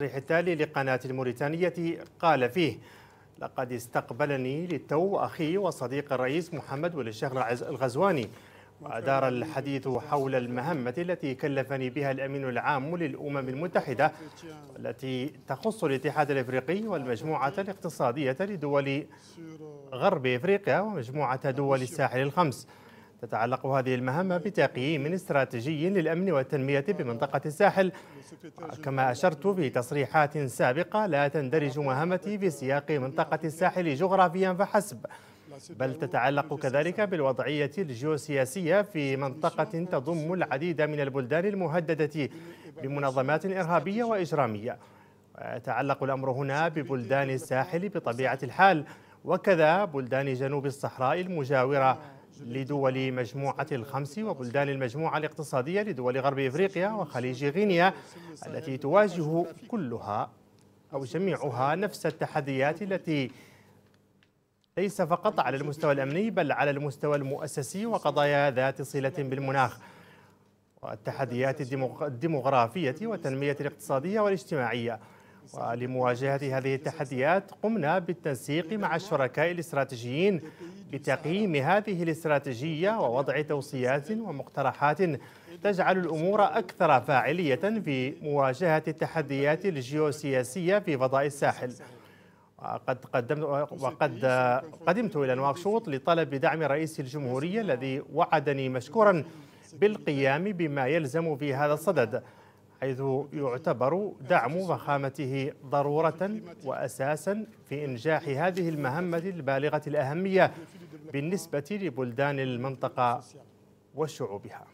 التصريح التالي لقناة الموريتانية قال فيه لقد استقبلني للتو أخي وصديق الرئيس محمد والشيخ الغزواني ودار الحديث حول المهمة التي كلفني بها الأمين العام للأمم المتحدة التي تخص الاتحاد الإفريقي والمجموعة الاقتصادية لدول غرب إفريقيا ومجموعة دول الساحل الخمس تتعلق هذه المهمة بتقييم استراتيجي للأمن والتنمية بمنطقة الساحل كما أشرت في تصريحات سابقة لا تندرج مهمتي في سياق منطقة الساحل جغرافيا فحسب بل تتعلق كذلك بالوضعية الجيوسياسية في منطقة تضم العديد من البلدان المهددة بمنظمات إرهابية وإجرامية ويتعلق الأمر هنا ببلدان الساحل بطبيعة الحال وكذا بلدان جنوب الصحراء المجاورة لدول مجموعة الخمس وبلدان المجموعة الاقتصادية لدول غرب إفريقيا وخليج غينيا التي تواجه كلها أو جميعها نفس التحديات التي ليس فقط على المستوى الأمني بل على المستوى المؤسسي وقضايا ذات صلة بالمناخ والتحديات الديموغرافية والتنمية الاقتصادية والاجتماعية ولمواجهة هذه التحديات قمنا بالتنسيق مع الشركاء الاستراتيجيين بتقييم هذه الاستراتيجية ووضع توصيات ومقترحات تجعل الأمور أكثر فاعلية في مواجهة التحديات الجيوسياسية في فضاء الساحل وقد قدمت وقد قدمت إلى نواكشوط لطلب دعم رئيس الجمهورية الذي وعدني مشكورا بالقيام بما يلزم في هذا الصدد حيث يعتبر دعم فخامته ضرورة وأساسا في إنجاح هذه المهمة البالغة الأهمية بالنسبة لبلدان المنطقة وشعوبها